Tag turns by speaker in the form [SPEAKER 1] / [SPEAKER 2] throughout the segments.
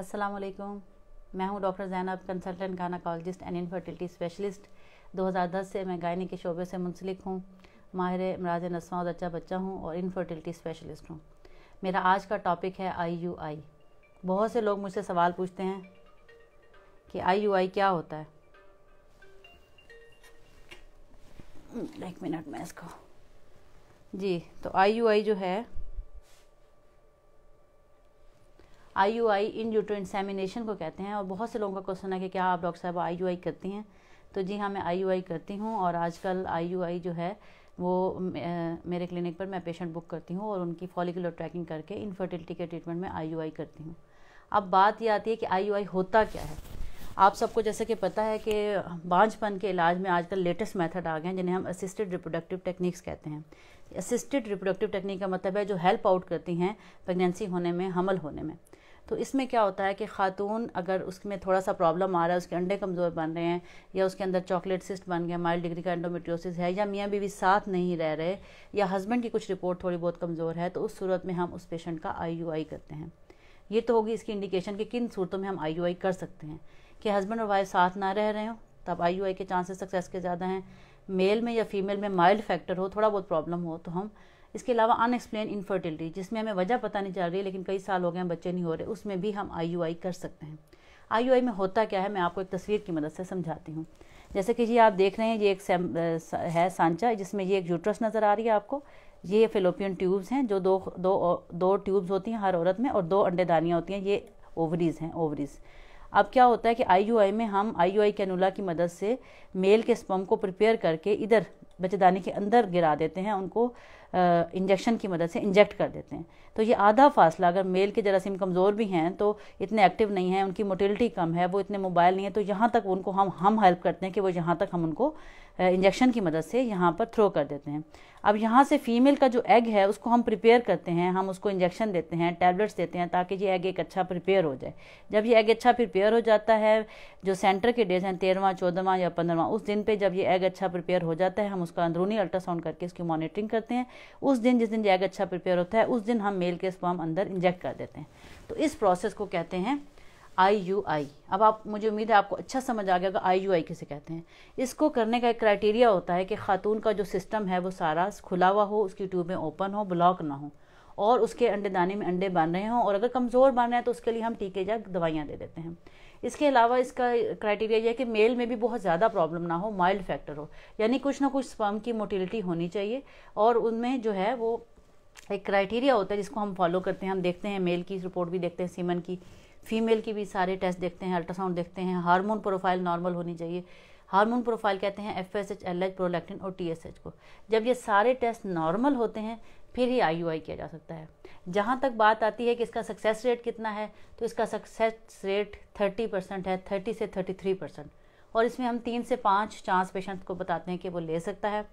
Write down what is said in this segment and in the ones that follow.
[SPEAKER 1] अस्सलाम वालेकुम मैं हूं doctor Zainab consultant gynaecologist and infertility specialist 2010 से मैं गायनी के शोबे से मुंसलिक हूं माहिर मराज नस्मा और अच्छा बच्चा हूं और इनफर्टिलिटी स्पेशलिस्ट हूं मेरा आज का टॉपिक है आई बहुत से लोग मुझसे सवाल पूछते हैं कि आई क्या होता है एक मिनट में इसको जी तो आई जो है I U I in utero insemination को कहते हैं और बहुत से लोगों का क्वेश्चन है कि क्या आप डॉक्टर साहब आई यू आई करती हैं तो जी हाँ मैं आई यू आई करती हूँ और आजकल आई यू आई जो है वो मेरे क्लिनिक पर मैं पेशेंट बुक करती हूँ और उनकी फॉलिकुलर ट्रैकिंग करके इनफर्टिलिटी के ट्रीटमेंट में आई यू आई करती हूँ अब बात यह आती है कि आई यू आई होता क्या है आप सबको जैसे कि पता है कि बांझपन के इलाज में आजकल लेटेस्ट मेथड आ गए हैं जिन्हें हम असिस्टेड रिप्रोडक्टिव टेक्निक्स कहते हैं असिस्टेड रिप्रोडक्टिव टेक्निक का मतलब है जो हेल्प आउट करती हैं प्रेगनेंसी होने में हमल होने में तो इसमें क्या होता है कि खातून अगर उसमें थोड़ा सा प्रॉब्लम आ रहा है उसके अंडे कमज़ोर बन रहे हैं या उसके अंदर चॉकलेट सिस्ट बन गया माइल्ड डिग्री का एंडोमेट्रियोसिस है या मियाँ बीवी साथ नहीं रह रहे या हस्बैंड की कुछ रिपोर्ट थोड़ी बहुत कमज़ोर है तो उस सूरत में हम उस पेशेंट का आई यू आई करते हैं ये तो होगी इसकी इंडिकेशन कि किन सूरतों में हम आई यू आई कर सकते हैं कि हस्बैंड और वाइफ साथ ना रह रहे हो तब आई यू आई के चांसेस सक्सेस के ज़्यादा हैं मेल में या फीमेल में माइल्ड फैक्टर हो थोड़ा बहुत प्रॉब्लम हो तो हम इसके अलावा अनएक्सप्लेन इनफर्टिलिटी जिसमें हमें वजह पता नहीं चल रही है लेकिन कई साल हो गए हैं बच्चे नहीं हो रहे उसमें भी हम आई कर सकते हैं आई में होता क्या है मैं आपको एक तस्वीर की मदद से समझाती हूँ जैसे कि जी आप देख रहे हैं ये एक सैम, है सांचा जिसमें ये एक यूट्रस नज़र आ रही है आपको ये फिलोपियन ट्यूब्स हैं जो दो दो दो ट्यूब्स होती हैं हर औरत में और दो अंडेदानियाँ होती हैं ये ओवरीज हैं ओवरीज अब क्या होता है कि आई में हम आई कैनुला की मदद से मेल के स्पम को प्रिपेयर करके इधर बच्चेदानी के अंदर गिरा देते हैं उनको इंजेक्शन की मदद से इंजेक्ट कर देते हैं तो ये आधा फासला अगर मेल के जरासीम कमज़ोर भी हैं तो इतने एक्टिव नहीं हैं उनकी मोटिलिटी कम है वो इतने मोबाइल नहीं है तो यहाँ तक उनको हम हम हेल्प करते हैं कि वो यहाँ तक हम उनको इंजेक्शन की मदद से यहाँ पर थ्रो कर देते हैं अब यहाँ से फीमेल का जो एग है उसको हम प्रिपेयर करते हैं हम उसको इंजेक्शन देते हैं टैबलेट्स देते हैं ताकि ये एग एक अच्छा प्रिपेयर हो जाए जब ये एग अच्छा प्रिपेयर हो जाता है जो सेंटर के डेज हैं तेरहवा चौदहवा या पंद्रहवा उस दिन पर जब ये एग अच्छा प्रिपेयर हो जाता है हम उसका अंदरूनी अल्ट्रासाउंड करके उसकी मॉनिटरिंग करते हैं उस दिन जिस दिन जैग अच्छा प्रिपेयर होता है उस दिन हम मेल के स्पर्म अंदर इंजेक्ट कर देते हैं तो इस प्रोसेस को कहते हैं आई यू आई अब आप मुझे उम्मीद है आपको अच्छा समझ आ गया होगा आई यू आई किसे कहते हैं इसको करने का एक क्राइटेरिया होता है कि खातून का जो सिस्टम है वो सारा खुला हुआ हो उसकी ट्यूबें ओपन हो ब्लॉक ना हो और उसके अंडेदानी में अंडे बन रहे हों और अगर कमज़ोर बन रहे हैं तो उसके लिए हम टीके या दवाइयाँ दे देते हैं इसके अलावा इसका क्राइटेरिया यह है कि मेल में भी बहुत ज़्यादा प्रॉब्लम ना हो माइल्ड फैक्टर हो यानी कुछ ना कुछ स्पर्म की मोटिलिटी होनी चाहिए और उनमें जो है वो एक क्राइटेरिया होता है जिसको हम फॉलो करते हैं हम देखते हैं मेल की रिपोर्ट भी देखते हैं सीमन की फीमेल की भी सारे टेस्ट देखते हैं अल्ट्रासाउंड देखते हैं हार्मोन प्रोफाइल नॉर्मल होनी चाहिए हार्मोन प्रोफाइल कहते हैं F S H L H prolactin और टी एस एच को जब ये सारे टेस्ट नॉर्मल होते हैं फिर ही आई यू आई किया जा सकता है जहाँ तक बात आती है कि इसका सक्सेस रेट कितना है तो इसका सक्सेस रेट थर्टी परसेंट है थर्टी से थर्टी थ्री परसेंट और इसमें हम तीन से पाँच चांस पेशेंट को बताते हैं कि वो ले सकता है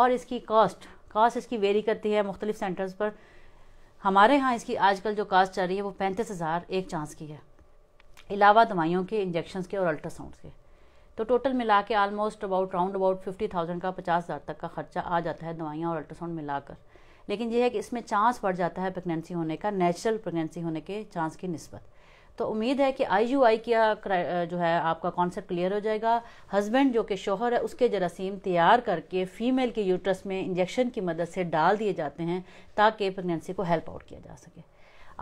[SPEAKER 1] और इसकी कॉस्ट कास्ट इसकी वेरी करती है मुख्तलिफ सेंटर्स पर हमारे यहाँ इसकी आजकल जो कास्ट चल रही है वो पैंतीस हज़ार एक चांस की है अलावा दवाइयों के इंजेक्शन के और अल्ट्रासाउंड के तो टोटल मिला के almost about round about fifty thousand का पचास हज़ार तक का खर्चा आ जाता है दवाइयाँ और अल्ट्रासाउंड मिलाकर लेकिन यह है कि इसमें चांस बढ़ जाता है प्रेगनेंसी होने का नेचुरल प्रेगनेंसी होने के चांस की नस्बत तो उम्मीद है कि आई यू आई का जो है आपका कॉन्सेप्ट क्लियर हो जाएगा हस्बैंड जो कि शोहर है उसके जरासीम तैयार करके फीमेल के यूट्रस में इंजेक्शन की मदद से डाल दिए जाते हैं ताकि प्रेगनेंसी को हेल्प आउट किया जा सके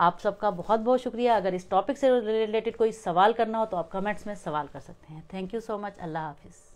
[SPEAKER 1] आप सबका बहुत बहुत शुक्रिया अगर इस टॉपिक से रिलेटेड कोई सवाल करना हो तो आप कमेंट्स में सवाल कर सकते हैं थैंक यू सो मच अल्लाह हाफिज़